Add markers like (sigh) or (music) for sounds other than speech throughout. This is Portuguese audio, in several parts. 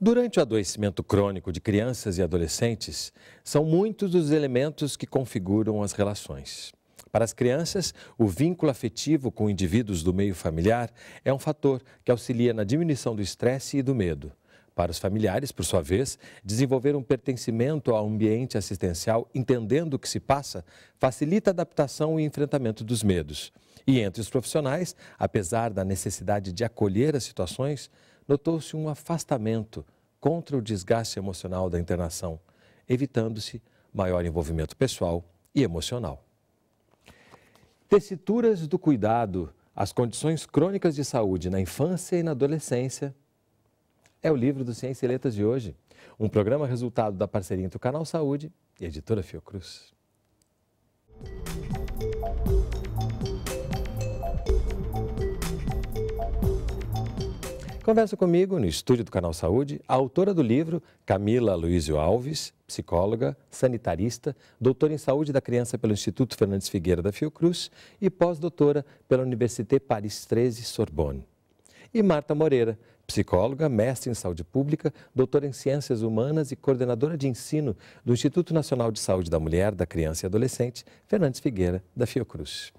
Durante o adoecimento crônico de crianças e adolescentes, são muitos os elementos que configuram as relações. Para as crianças, o vínculo afetivo com indivíduos do meio familiar é um fator que auxilia na diminuição do estresse e do medo. Para os familiares, por sua vez, desenvolver um pertencimento ao ambiente assistencial, entendendo o que se passa, facilita a adaptação e enfrentamento dos medos. E entre os profissionais, apesar da necessidade de acolher as situações, notou-se um afastamento contra o desgaste emocional da internação, evitando-se maior envolvimento pessoal e emocional. Tessituras do cuidado, as condições crônicas de saúde na infância e na adolescência. É o livro do Ciência e Letras de hoje, um programa resultado da parceria entre o Canal Saúde e a editora Fiocruz. Conversa comigo no estúdio do Canal Saúde a autora do livro, Camila Luizio Alves, psicóloga, sanitarista, doutora em saúde da criança pelo Instituto Fernandes Figueira da Fiocruz e pós-doutora pela Université Paris 13 Sorbonne. E Marta Moreira, psicóloga, mestre em saúde pública, doutora em ciências humanas e coordenadora de ensino do Instituto Nacional de Saúde da Mulher, da Criança e Adolescente, Fernandes Figueira da Fiocruz.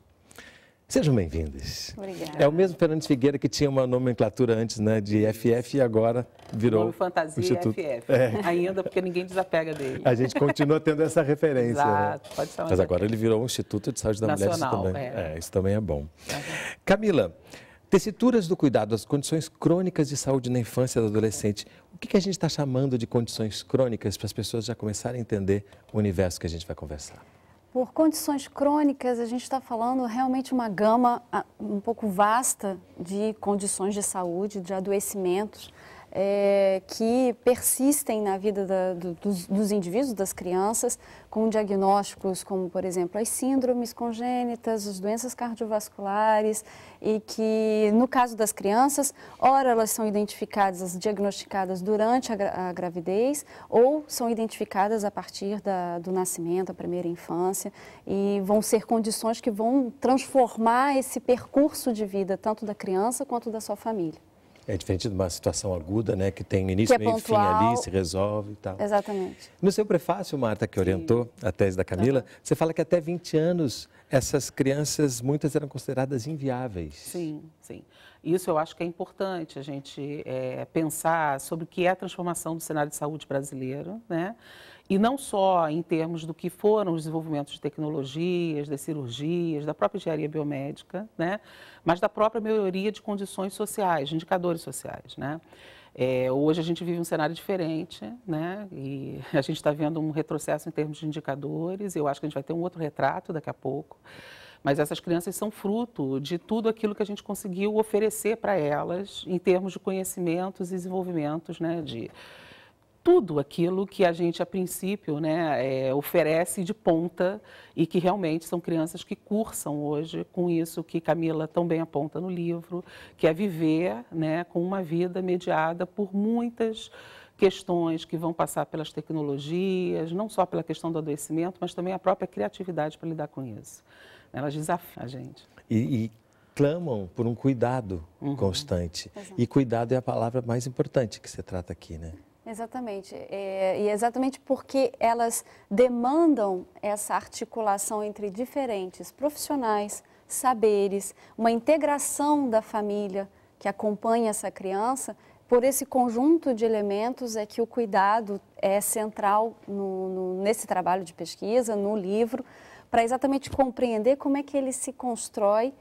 Sejam bem-vindos. Obrigada. É o mesmo Fernandes Figueira que tinha uma nomenclatura antes né, de FF e agora virou. O nome fantasia é Instituto. FF. É. Ainda porque ninguém desapega dele. A gente continua tendo essa referência. Né? Exato, né? pode ser Mas agora ele virou um Instituto de Saúde da Nacional, Mulher. Isso também é. é. isso também é bom. Uhum. Camila, tecituras do cuidado, as condições crônicas de saúde na infância e do adolescente. O que, que a gente está chamando de condições crônicas para as pessoas já começarem a entender o universo que a gente vai conversar? Por condições crônicas, a gente está falando realmente uma gama ah, um pouco vasta de condições de saúde, de adoecimentos é, que persistem na vida da, do, dos, dos, indivíduos, das crianças, com diagnósticos como, por exemplo, as síndromes congênitas, as doenças cardiovasculares, e que, no caso das crianças, ora elas são identificadas, diagnosticadas durante a, a gravidez, ou são identificadas a partir da, do nascimento, a primeira infância, e vão ser condições que vão transformar esse percurso de vida, tanto da criança quanto da sua família. É diferente de uma situação aguda, né, que tem início, que é meio pontual. fim ali, se resolve e tal. Exatamente. No seu prefácio, Marta, que orientou Sim. a tese da Camila, uhum. você fala que até 20 anos essas crianças, muitas eram consideradas inviáveis. Sim, sim. Isso eu acho que é importante a gente é, pensar sobre o que é a transformação do cenário de saúde brasileiro, né? E não só em termos do que foram os desenvolvimentos de tecnologias, das cirurgias, da própria engenharia biomédica, né? mas da própria melhoria de condições sociais, de indicadores sociais. Né? É, hoje a gente vive um cenário diferente, né? E (laughs) a gente está vendo um retrocesso em termos de indicadores. Eu acho que a gente vai ter um outro retrato daqui a pouco. Mas essas crianças são fruto de tudo aquilo que a gente conseguiu oferecer para elas em termos de conhecimentos e desenvolvimentos, né? De tudo aquilo que a gente, a princípio, né, é, oferece de ponta e que realmente são crianças que cursam hoje com isso que Camila também aponta no livro, que é viver né, com uma vida mediada por muitas questões que vão passar pelas tecnologias, não só pela questão do adoecimento, mas também a própria criatividade para lidar com isso. Elas desafiam a gente. E, e clamam por um cuidado uhum. constante. Exato. E cuidado é a palavra mais importante que você trata aqui, né? Exatamente. É, e é exatamente porque elas demandam essa articulação entre diferentes profissionais, saberes, uma integração da família que acompanha essa criança. Por esse conjunto de elementos é que o cuidado é central no, no, nesse trabalho de pesquisa, no livro, para exatamente compreender como é que ele se constrói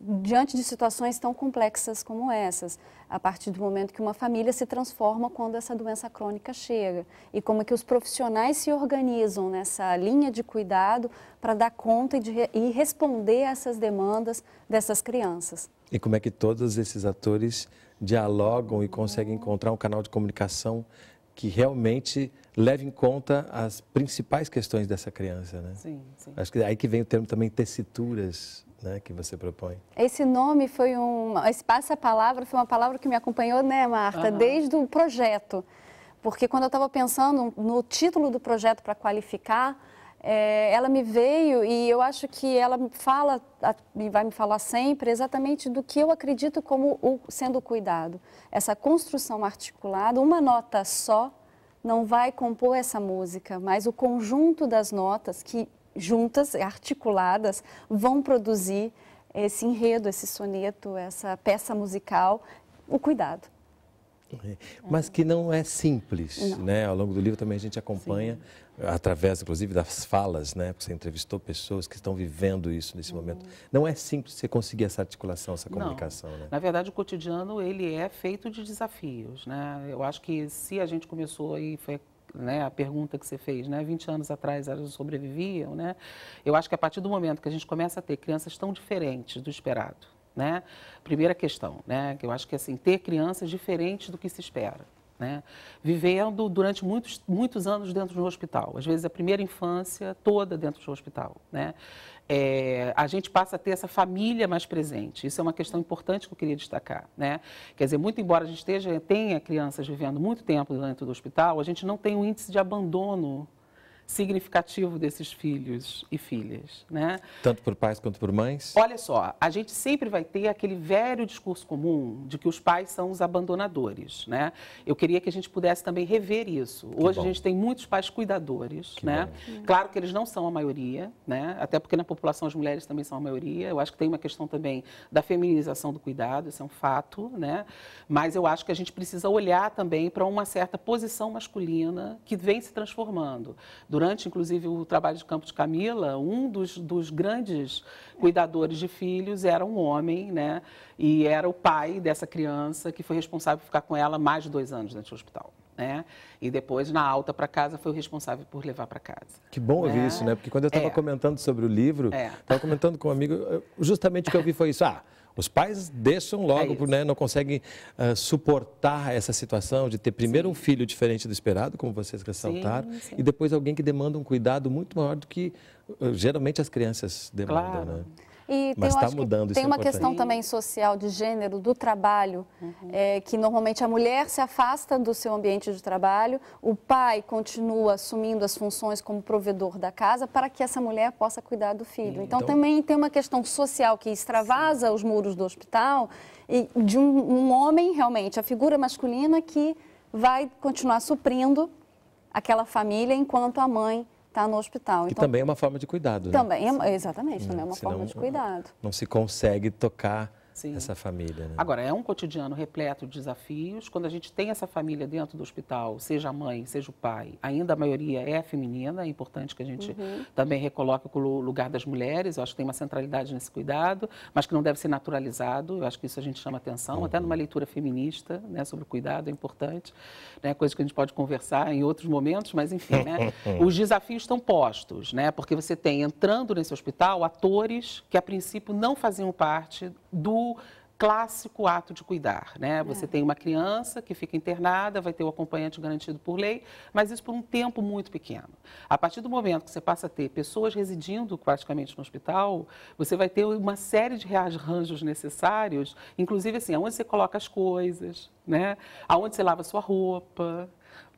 diante de situações tão complexas como essas, a partir do momento que uma família se transforma quando essa doença crônica chega e como é que os profissionais se organizam nessa linha de cuidado para dar conta e, de, e responder a essas demandas dessas crianças. E como é que todos esses atores dialogam e conseguem encontrar um canal de comunicação que realmente leve em conta as principais questões dessa criança, né? Sim, sim. Acho que é aí que vem o termo também tessituras né, que você propõe. Esse nome foi um, esse passa-palavra foi uma palavra que me acompanhou, né, Marta, desde o projeto. Porque quando eu estava pensando no título do projeto para qualificar, é, ela me veio e eu acho que ela fala e vai me falar sempre exatamente do que eu acredito como o, sendo cuidado. Essa construção articulada, uma nota só não vai compor essa música, mas o conjunto das notas que juntas, articuladas, vão produzir esse enredo, esse soneto, essa peça musical, o cuidado. É, mas que não é simples, não. né? Ao longo do livro também a gente acompanha, Sim. através inclusive das falas, né? Porque você entrevistou pessoas que estão vivendo isso nesse uhum. momento. Não é simples você conseguir essa articulação, essa comunicação, não. né? Na verdade, o cotidiano, ele é feito de desafios, né? Eu acho que se a gente começou e foi né, a pergunta que você fez, né, 20 anos atrás elas sobreviviam, né? Eu acho que a partir do momento que a gente começa a ter crianças tão diferentes do esperado, né? Primeira questão, né, que eu acho que assim, ter crianças diferentes do que se espera, né? Vivendo durante muitos, muitos anos dentro de um hospital, às vezes a primeira infância toda dentro de um hospital, né? é, a gente passa a ter essa família mais presente. Isso é uma questão importante que eu queria destacar. Né? Quer dizer, muito embora a gente esteja, tenha crianças vivendo muito tempo dentro do hospital, a gente não tem um índice de abandono significativo desses filhos e filhas, né? Tanto por pais quanto por mães? Olha só, a gente sempre vai ter aquele velho discurso comum de que os pais são os abandonadores, né? Eu queria que a gente pudesse também rever isso. Hoje a gente tem muitos pais cuidadores, que né? Bom. Claro que eles não são a maioria, né? Até porque na população as mulheres também são a maioria. Eu acho que tem uma questão também da feminização do cuidado, isso é um fato, né? Mas eu acho que a gente precisa olhar também para uma certa posição masculina que vem se transformando. Do Durante, inclusive, o trabalho de campo de Camila, um dos, dos grandes cuidadores de filhos era um homem, né? E era o pai dessa criança que foi responsável por ficar com ela mais de dois anos dentro do hospital. Né? E depois, na alta para casa, foi o responsável por levar para casa. Que bom né? ouvir isso, né? Porque quando eu estava é. comentando sobre o livro, estava é. comentando com um amigo, justamente o que eu vi foi isso. Ah, os pais deixam logo, é né, não conseguem uh, suportar essa situação de ter primeiro sim. um filho diferente do esperado, como vocês ressaltaram, sim, sim. e depois alguém que demanda um cuidado muito maior do que uh, geralmente as crianças demandam. Claro. Né? E Mas está mudando que isso Tem é uma questão também social de gênero, do trabalho, uhum. é, que normalmente a mulher se afasta do seu ambiente de trabalho, o pai continua assumindo as funções como provedor da casa para que essa mulher possa cuidar do filho. então, então, também tem uma questão social que extravasa os muros do hospital e de um, um homem, realmente, a figura masculina que vai continuar suprindo aquela família enquanto a mãe está no hospital. Que então, também é uma forma de cuidado, né? Também, é, exatamente, também é uma forma de cuidado. Não se consegue tocar Sim. essa família. Né? Agora, é um cotidiano repleto de desafios. Quando a gente tem essa família dentro do hospital, seja a mãe, seja o pai, ainda a maioria é feminina, é importante que a gente uhum. também recoloque o lugar das mulheres. Eu acho que tem uma centralidade nesse cuidado, mas que não deve ser naturalizado. Eu acho que isso a gente chama atenção, uhum. até numa leitura feminista né, sobre o cuidado, é importante. Né, coisa que a gente pode conversar em outros momentos, mas enfim, né, (laughs) os desafios estão postos, né, porque você tem entrando nesse hospital atores que a princípio não faziam parte do clássico ato de cuidar, né? É. Você é. tem uma criança que fica internada, vai ter o acompanhante garantido por lei, mas isso por um tempo muito pequeno. A partir do momento que você passa a ter pessoas residindo praticamente no hospital, você vai ter uma série de rearranjos necessários, inclusive assim, aonde você coloca as coisas, né? Aonde você lava sua roupa,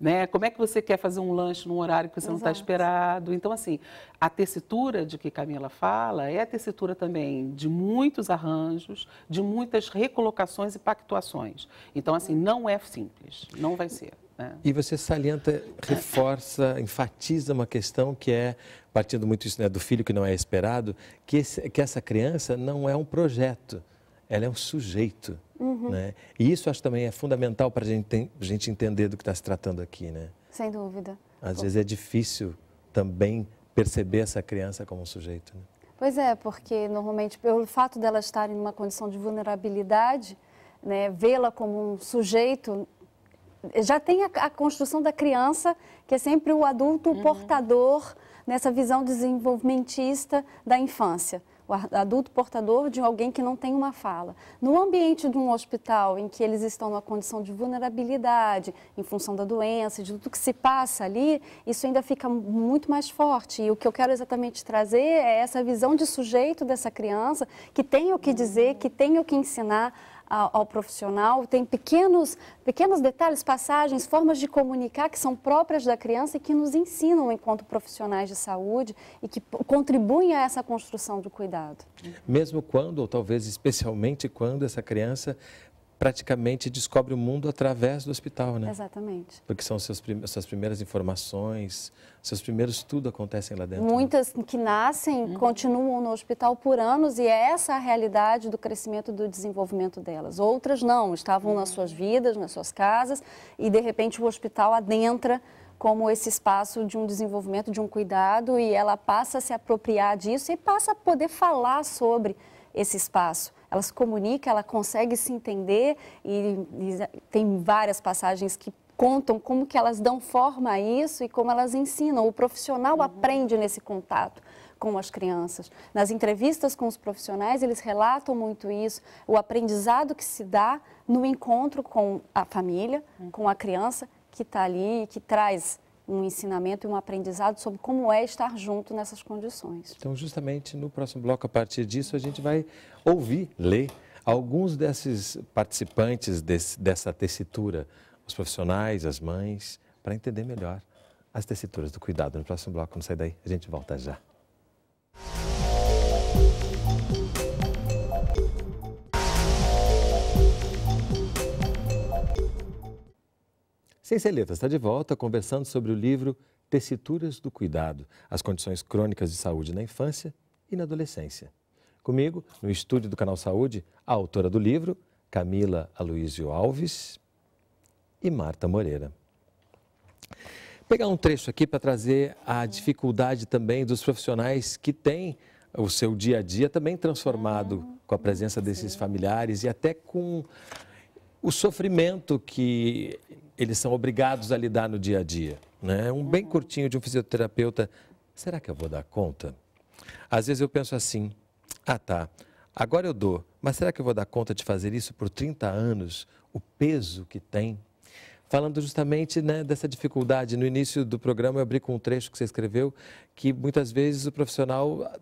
né? Como é que você quer fazer um lanche num horário que você tá Exato. não está esperado? Então, assim, a tessitura de que Camila fala é a tessitura também de muitos arranjos, de muitas recolocações e pactuações. Então, assim, não é simples, não vai ser. Né? E você salienta, reforça, enfatiza uma questão que é, partindo muito isso, né, do filho que não é esperado, que, esse, que essa criança não é um projeto, ela é um sujeito Uhum. Né? E isso acho também é fundamental para gente, a gente entender do que está se tratando aqui, né? Sem dúvida. Às vezes é difícil também perceber essa criança como um sujeito. Né? Pois é, porque normalmente pelo fato dela estar em uma condição de vulnerabilidade, né, vê-la como um sujeito já tem a, a, construção da criança que é sempre o adulto uhum. portador nessa visão desenvolvimentista da infância o adulto portador de alguém que não tem uma fala. No ambiente de um hospital em que eles estão numa condição de vulnerabilidade, em função da doença, de tudo que se passa ali, isso ainda fica muito mais forte. E o que eu quero exatamente trazer é essa visão de sujeito dessa criança que tem o que dizer, que tem o que ensinar ao, profissional. Tem pequenos, pequenos detalhes, passagens, formas de comunicar que são próprias da criança e que nos ensinam enquanto profissionais de saúde e que contribuem a essa construção do cuidado. Mesmo quando, ou talvez especialmente quando, essa criança praticamente descobre o mundo através do hospital, né? Exatamente. Porque são seus prim suas primeiras informações, seus primeiros tudo acontecem lá dentro. Né? Muitas né? que nascem uhum. continuam no hospital por anos e é essa a realidade do crescimento do desenvolvimento delas. Outras não, estavam uhum. nas suas vidas, nas suas casas e de repente o hospital adentra como esse espaço de um desenvolvimento, de um cuidado e ela passa a se apropriar disso e passa a poder falar sobre esse espaço. Ela se comunica, ela consegue se entender e, e tem várias passagens que contam como que elas dão forma a isso e como elas ensinam. O profissional uhum. aprende nesse contato com as crianças. Nas entrevistas com os profissionais, eles relatam muito isso, o aprendizado que se dá no encontro com a família, uhum. com a criança que está ali, que traz um ensinamento e um aprendizado sobre como é estar junto nessas condições. Então, justamente no próximo bloco, a partir disso, a gente vai ouvir, ler alguns desses participantes desse, dessa tessitura, os profissionais, as mães, para entender melhor as tessituras do cuidado. No próximo bloco, não sai daí, a gente volta já. Seis Letra está de volta conversando sobre o livro Tessituras do Cuidado, as condições crônicas de saúde na infância e na adolescência. Comigo, no estúdio do Canal Saúde, a autora do livro, Camila Aloysio Alves e Marta Moreira. Pegar um trecho aqui para trazer a dificuldade também dos profissionais que têm o seu dia a dia também transformado ah, com a presença desses familiares e até com o sofrimento que eles são obrigados a lidar no dia a dia. Né? Um bem uhum. curtinho de um fisioterapeuta, será que eu vou dar conta? Às vezes eu penso assim, ah tá, agora eu dou, mas será que eu vou dar conta de fazer isso por 30 anos? O peso que tem? Falando justamente né, dessa dificuldade, no início do programa eu abri com um trecho que você escreveu, que muitas vezes o profissional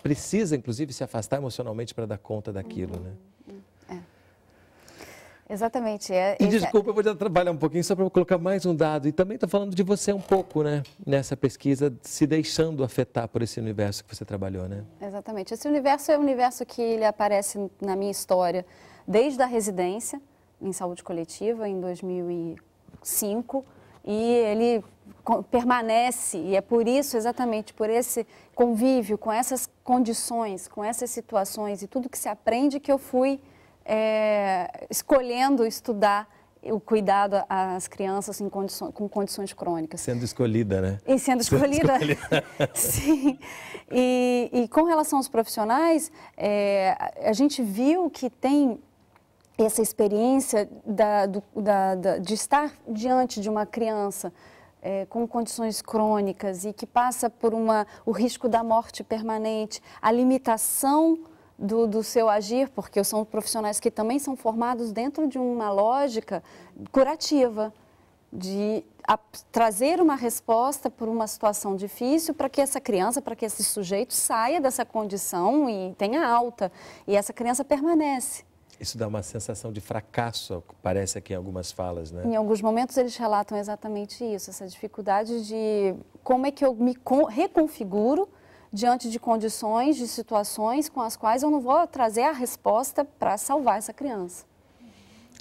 precisa, inclusive, se afastar emocionalmente para dar conta daquilo, né? Exatamente. É, e é desculpa, é... eu vou trabalhar um pouquinho só para colocar mais um dado. E também está falando de você um pouco, né? Nessa pesquisa, se deixando afetar por esse universo que você trabalhou, né? Exatamente. Esse universo é um universo que ele aparece na minha história desde a residência em saúde coletiva, em 2005. E ele permanece, e é por isso, exatamente por esse convívio, com essas condições, com essas situações e tudo que se aprende que eu fui é, escolhendo estudar o cuidado às crianças em condições, com condições crônicas. Sendo escolhida, né? E sendo escolhida. Sendo escolhida. (laughs) Sim. E, e, com relação aos profissionais, é, a gente viu que tem essa experiência da, do, da, da, de estar diante de uma criança é, com condições crônicas e que passa por uma, o risco da morte permanente, a limitação do, do, seu agir, porque são profissionais que também são formados dentro de uma lógica curativa, de a, trazer uma resposta por uma situação difícil para que essa criança, para que esse sujeito saia dessa condição e tenha alta. E essa criança permanece. Isso dá uma sensação de fracasso, parece aqui em algumas falas, né? Em alguns momentos eles relatam exatamente isso, essa dificuldade de como é que eu me reconfiguro diante de condições, de situações com as quais eu não vou trazer a resposta para salvar essa criança.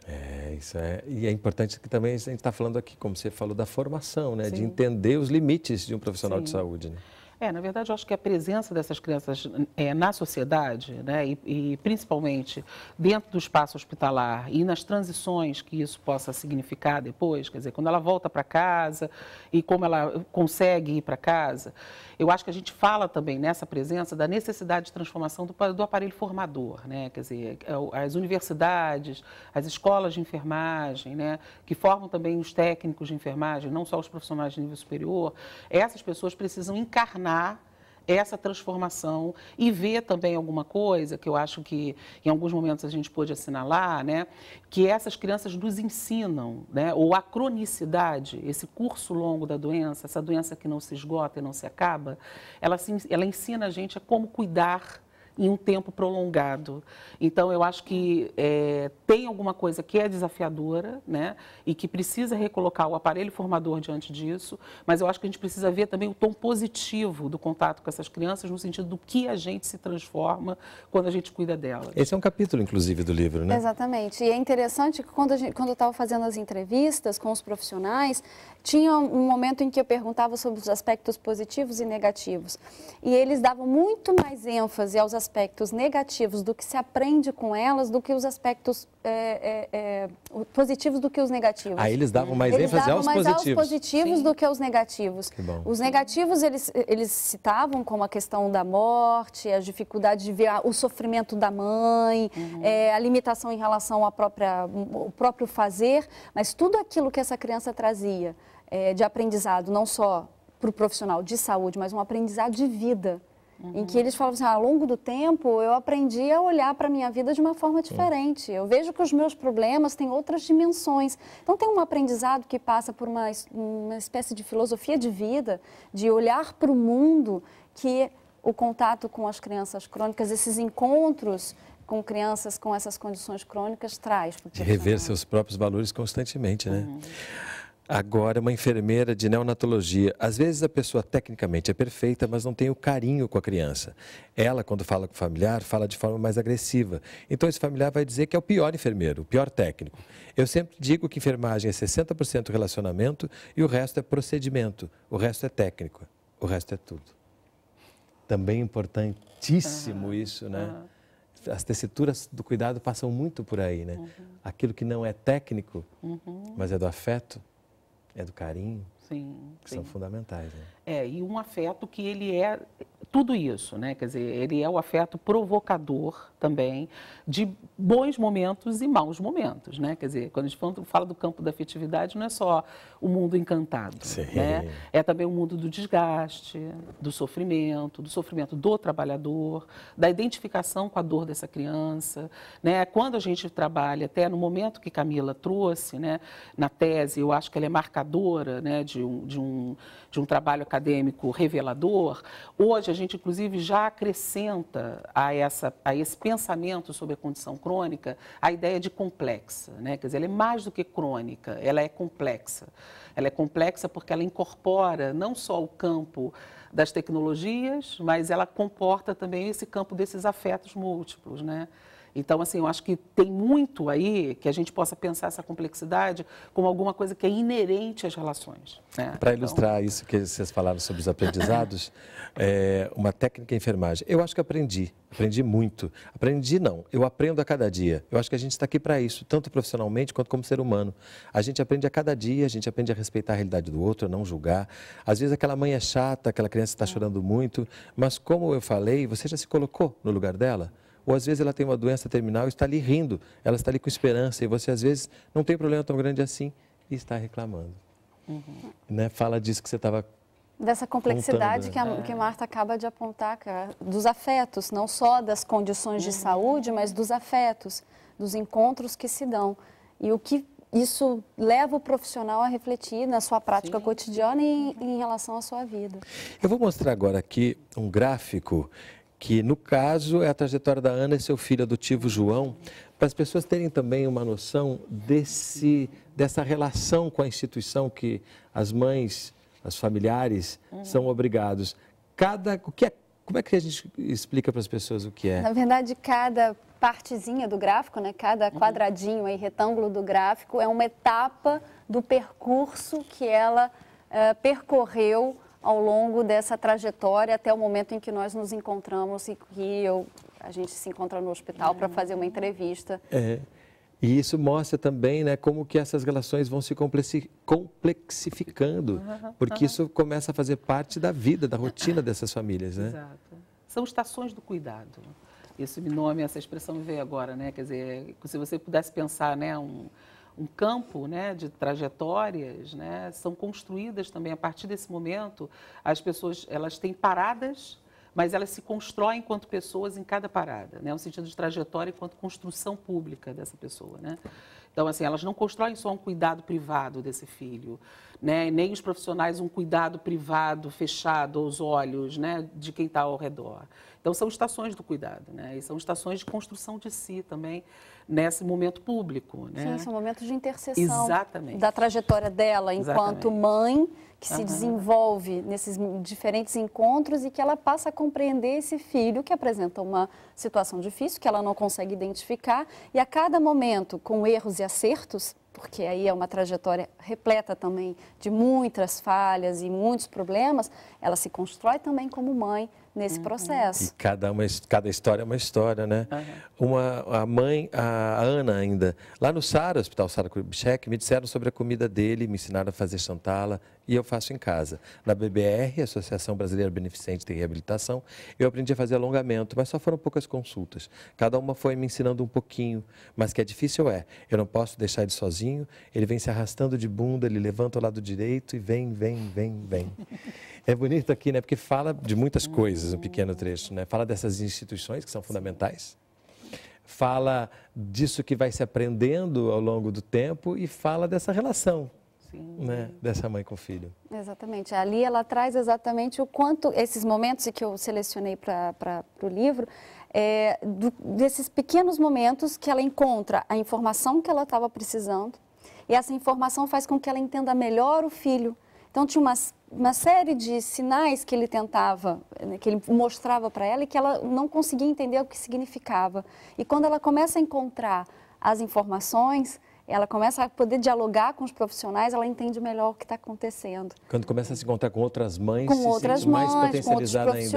É, isso é. E é importante que também a gente está falando aqui, como você falou, da formação, né? Sim. De entender os limites de um profissional Sim. de saúde. Né? É, na verdade, eu acho que a presença dessas crianças é, na sociedade, né, e, e, principalmente dentro do espaço hospitalar e nas transições que isso possa significar depois, quer dizer, quando ela volta para casa e como ela consegue ir para casa, eu acho que a gente fala também nessa presença da necessidade de transformação do, do aparelho formador, né, quer dizer, é as universidades, as escolas de enfermagem, né, que formam também os técnicos de enfermagem, não só os profissionais de nível superior, essas pessoas precisam encarnar questionar essa transformação e ver também alguma coisa que eu acho que em alguns momentos a gente pôde assinalar, né, que essas crianças nos ensinam, né, ou a cronicidade, esse curso longo da doença, essa doença que não se esgota e não se acaba, ela, ela ensina a gente a como cuidar em um tempo prolongado. Então, eu acho que é, tem alguma coisa que é desafiadora né, e que precisa recolocar o aparelho formador diante disso, mas eu acho que a gente precisa ver também o tom positivo do contato com essas crianças, no sentido do que a gente se transforma quando a gente cuida delas. Esse é um capítulo, inclusive, do livro, né? Exatamente. E é interessante que quando, gente, quando eu estava fazendo as entrevistas com os profissionais, tinha um momento em que eu perguntava sobre os aspectos positivos e negativos. E eles davam muito mais ênfase aos aspectos aspectos negativos do que se aprende com elas do que os aspectos é, é, é positivos do que os negativos. Aí ah, eles davam mais eles ênfase davam aos, mais positivos. aos positivos Sim. do que aos negativos. Que os negativos eles, eles citavam como a questão da morte, a dificuldade de ver o sofrimento da mãe, uhum. É, a limitação em relação ao próprio fazer, mas tudo aquilo que essa criança trazia é, de aprendizado, não só para o profissional de saúde, mas um aprendizado de vida. Uhum. Em que eles falam assim, ah, ao longo do tempo eu aprendi a olhar para a minha vida de uma forma diferente. Eu vejo que os meus problemas têm outras dimensões. Então tem um aprendizado que passa por uma, uma espécie de filosofia de vida, de olhar para o mundo que o contato com as crianças crônicas, esses encontros com crianças com essas condições crônicas traz. De rever seus próprios valores constantemente, né? Uhum. Agora, uma enfermeira de neonatologia. Às vezes a pessoa tecnicamente é perfeita, mas não tem o carinho com a criança. Ela, quando fala com o familiar, fala de forma mais agressiva. Então, esse familiar vai dizer que é o pior enfermeiro, o pior técnico. Eu sempre digo que enfermagem é 60% relacionamento e o resto é procedimento, o resto é técnico, o resto é tudo. Também importantíssimo uhum. isso, né? Uhum as tessituras do cuidado passam muito por aí, né? Uhum. Aquilo que não é técnico, uhum. mas é do afeto, é do carinho, sim, que sim. são fundamentais. Né? É, e um afeto que ele é tudo isso, né? Quer dizer, ele é o afeto provocador também de bons momentos e maus momentos, né? Quer dizer, quando a gente fala do campo da afetividade, não é só o mundo encantado, Sim. né? É também o mundo do desgaste, do sofrimento, do sofrimento do trabalhador, da identificação com a dor dessa criança, né? Quando a gente trabalha, até no momento que Camila trouxe, né? Na tese, eu acho que ela é marcadora, né? De um, de um, de um trabalho acadêmico acadêmico revelador, hoje a gente, inclusive, já acrescenta a, essa, a esse pensamento sobre a condição crônica a ideia de complexa. Né? Quer dizer, ela é mais do que crônica, ela é complexa. Ela é complexa porque ela incorpora não só o campo das tecnologias, mas ela comporta também esse campo desses afetos múltiplos. Né? Então, assim, eu acho que tem muito aí que a gente possa pensar essa complexidade como alguma coisa que é inerente às relações. Né? Para então... ilustrar isso que vocês falaram sobre os aprendizados, (laughs) é, uma técnica enfermagem. Eu acho que aprendi, aprendi muito. Aprendi não, eu aprendo a cada dia. Eu acho que a gente está aqui para isso, tanto profissionalmente quanto como ser humano. A gente aprende a cada dia, a gente aprende a respeitar a realidade do outro, a não julgar. Às vezes aquela mãe é chata, aquela criança está é. chorando muito, mas como eu falei, você já se colocou no lugar dela? Ou às vezes ela tem uma doença terminal e está ali rindo, ela está ali com esperança, e você às vezes não tem problema tão grande assim e está reclamando. Uhum. Né? Fala disso que você estava dessa complexidade que, a, é. que Marta acaba de apontar, cara, é dos afetos, não só das condições de uhum. saúde, mas dos afetos, dos encontros que se dão. E o que isso leva o profissional a refletir na sua prática Sim. cotidiana e em relação à sua vida. Eu vou mostrar agora aqui um gráfico que no caso é a trajetória da Ana e seu filho adotivo João, para as pessoas terem também uma noção desse, dessa relação com a instituição que as mães, as familiares uhum. são obrigados. Cada, o que é, como é que a gente explica para as pessoas o que é? Na verdade, cada partezinha do gráfico, né? cada uhum. quadradinho aí, retângulo do gráfico é uma etapa do percurso que ela uh, percorreu ao longo dessa trajetória até o momento em que nós nos encontramos e que eu, a gente se encontra no hospital para fazer uma entrevista. É. E isso mostra também né, como que essas relações vão se complexificando, porque isso começa a fazer parte da vida, da rotina dessas famílias. Né? Exato. São estações do cuidado. Esse nome, essa expressão me veio agora, né? Quer dizer, se você pudesse pensar, né, um, um campo né, de trajetórias, né, são construídas também a partir desse momento. As pessoas elas têm paradas, mas elas se constroem enquanto pessoas em cada parada, né, no sentido de trajetória enquanto construção pública dessa pessoa. Né? Então, assim, elas não constroem só um cuidado privado desse filho, né? nem os profissionais um cuidado privado, fechado aos olhos né? de quem está ao redor. Então, são estações do cuidado, né? E são estações de construção de si também nesse momento público, né? Sim, são momentos de interseção Exatamente. da trajetória dela enquanto Exatamente. mãe, que uhum. se desenvolve nesses diferentes encontros e que ela passa a compreender esse filho que apresenta uma situação difícil, que ela não consegue identificar, e a cada momento, com erros e acertos, porque aí é uma trajetória repleta também de muitas falhas e muitos problemas, ela se constrói também como mãe, nesse uhum. processo. E cada, uma, cada história é uma história, né? Uhum. Uma, a mãe, a Ana ainda, lá no Sara, Hospital Sara Kubitschek, me disseram sobre a comida dele, me ensinaram a fazer chantala e eu faço em casa. Na BBR, Associação Brasileira Beneficente de Reabilitação, eu aprendi a fazer alongamento, mas só foram poucas consultas. Cada uma foi me ensinando um pouquinho, mas que é difícil é. Eu não posso deixar ele sozinho, ele vem se arrastando de bunda, ele levanta o lado direito e vem, vem, vem, vem. (laughs) É bonito aqui, né? Porque fala de muitas coisas, um pequeno trecho, né? Fala dessas instituições que são fundamentais, fala disso que vai se aprendendo ao longo do tempo e fala dessa relação né? dessa mãe com o filho. Exatamente. Ali ela traz exatamente o quanto esses momentos que eu selecionei para o livro, é, do, desses pequenos momentos que ela encontra a informação que ela estava precisando e essa informação faz com que ela entenda melhor o filho. Então tinha umas uma série de sinais que ele tentava, né, que ele mostrava para ela e que ela não conseguia entender o que significava. E quando ela começa a encontrar as informações, ela começa a poder dialogar com os profissionais, ela entende melhor o que está acontecendo. Quando começa a se encontrar com outras mães, com se outras mães, mais com outros profissionais,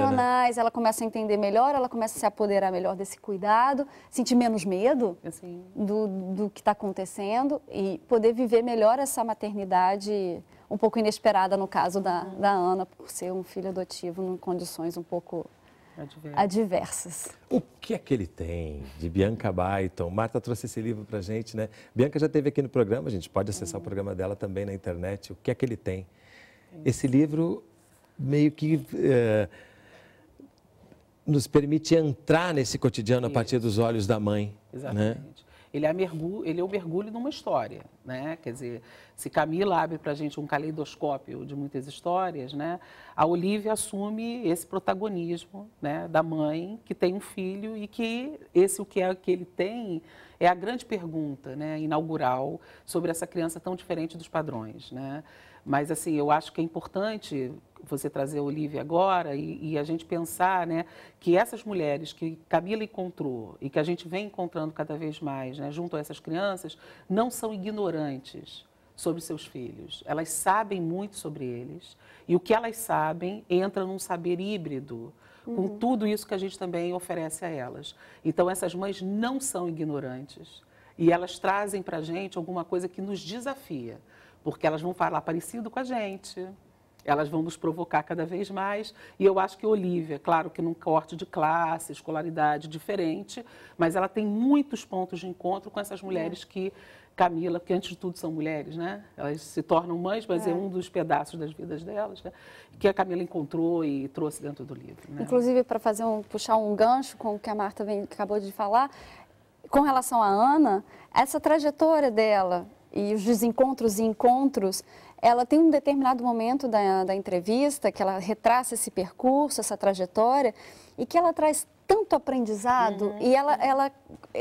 ainda, né? ela começa a entender melhor, ela começa a se apoderar melhor desse cuidado, sentir menos medo assim. do, do que está acontecendo e poder viver melhor essa maternidade um pouco inesperada no caso da, hum. da Ana, por ser um filho adotivo em condições um pouco adversas. O que é que ele tem de Bianca Byton? Marta trouxe esse livro para gente, né? Bianca já teve aqui no programa, a gente pode acessar uhum. o hum. programa dela também na internet. O que é que ele tem? Uhum. Esse livro meio que é, nos permite entrar nesse cotidiano Isso. a partir dos olhos da mãe. Né? Exatamente. Né? ele é, mergulho, ele é o mergulho numa história, né? Quer dizer, se Camila abre para a gente um caleidoscópio de muitas histórias, né? A Olivia assume esse protagonismo, né? Da mãe que tem um filho e que esse o que é que ele tem é a grande pergunta, né? Inaugural sobre essa criança tão diferente dos padrões, né? Mas, assim, eu acho que é importante você trazer a Olivia agora e, e, a gente pensar né, que essas mulheres que Camila encontrou e que a gente vem encontrando cada vez mais né, junto a essas crianças não são ignorantes sobre seus filhos. Elas sabem muito sobre eles e o que elas sabem entra num saber híbrido. Uhum. Com tudo isso que a gente também oferece a elas. Então, essas mães não são ignorantes e elas trazem para a gente alguma coisa que nos desafia porque elas vão falar parecido com a gente. Elas vão nos provocar cada vez mais. E eu acho que Olivia, claro que num corte de classe, escolaridade diferente, mas ela tem muitos pontos de encontro com essas mulheres é. que Camila, que antes de tudo são mulheres, né? Elas se tornam mães, mas é, é um dos pedaços das vidas delas, né? que a Camila encontrou e trouxe dentro do livro. Né? Inclusive, para fazer um, puxar um gancho com o que a Marta vem, acabou de falar, com relação à Ana, essa trajetória dela, e os desencontros e encontros, ela tem um determinado momento da, da entrevista que ela retraça esse percurso, essa trajetória e que ela traz tanto aprendizado uhum. e ela, ela,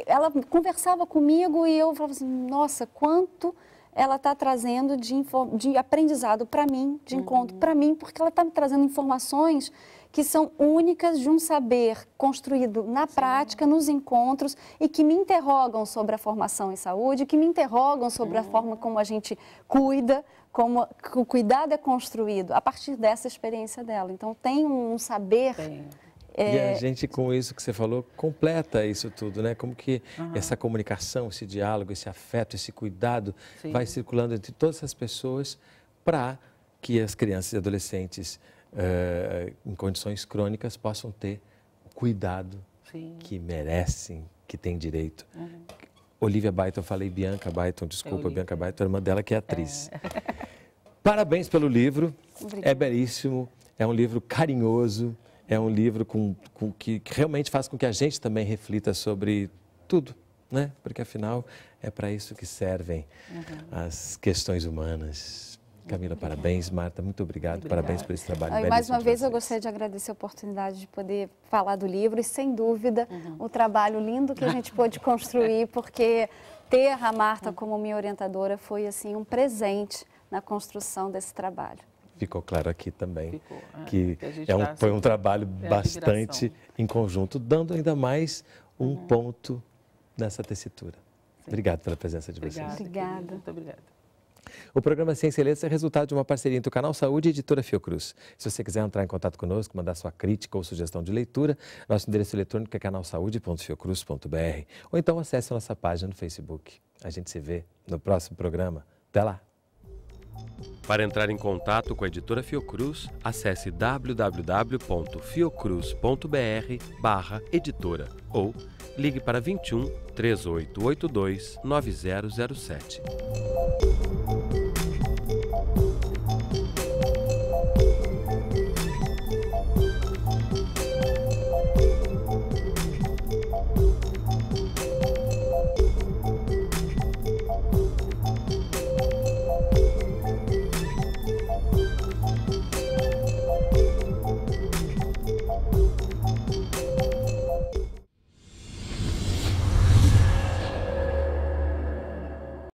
ela conversava comigo e eu falava assim, nossa, quanto ela está trazendo de, de aprendizado para mim, de encontro para mim, porque ela está me trazendo informações que são únicas de um saber construído na Sim. prática, nos encontros e que me interrogam sobre a formação em saúde, que me interrogam sobre uhum. a forma como a gente cuida, como o cuidado é construído a partir dessa experiência dela. Então tem um saber. Tem é... E a é, gente, com isso que você falou, completa isso tudo, né? Como que uhum. essa comunicação, esse diálogo, esse afeto, esse cuidado Sim. vai circulando entre todas as pessoas para que as crianças e adolescentes uh, em condições crônicas possam ter o cuidado Sim. que merecem, que têm direito. Uhum. Olivia Byton, falei Bianca Byton, desculpa, é Bianca Byton, irmã dela que é atriz. É. Parabéns pelo livro, é Obrigada. é belíssimo, é um livro carinhoso é um livro com, com que, que realmente faz com que a gente também reflita sobre tudo, né? Porque afinal é para isso que servem uhum. as questões humanas. Camila, obrigada. parabéns. Marta, muito obrigado. Obrigada. Parabéns por esse trabalho. Ah, mais uma vez, vocês. eu gostaria de agradecer a oportunidade de poder falar do livro e, sem dúvida, uhum. o trabalho lindo que a gente pôde construir, porque ter a Marta uhum. como minha orientadora foi, assim, um presente na construção desse trabalho ficou claro aqui também ficou, é, que, é que é um, tá foi um trabalho bastante em conjunto, dando ainda mais um uhum. ponto nessa tessitura. Sim. Obrigado pela presença de obrigada, vocês. Obrigada. Muito obrigada. O programa Ciência e Letras é resultado de uma parceria entre o Canal Saúde e a Editora Fiocruz. Se você quiser entrar em contato conosco, mandar sua crítica ou sugestão de leitura, nosso endereço eletrônico é canalsaude.fiocruz.br ou então acesse a nossa página no Facebook. A gente se vê no próximo programa. Até lá! Para entrar em contato com a editora Fiocruz, acesse www.fiocruz.br/editora ou ligue para 21 3882 9007.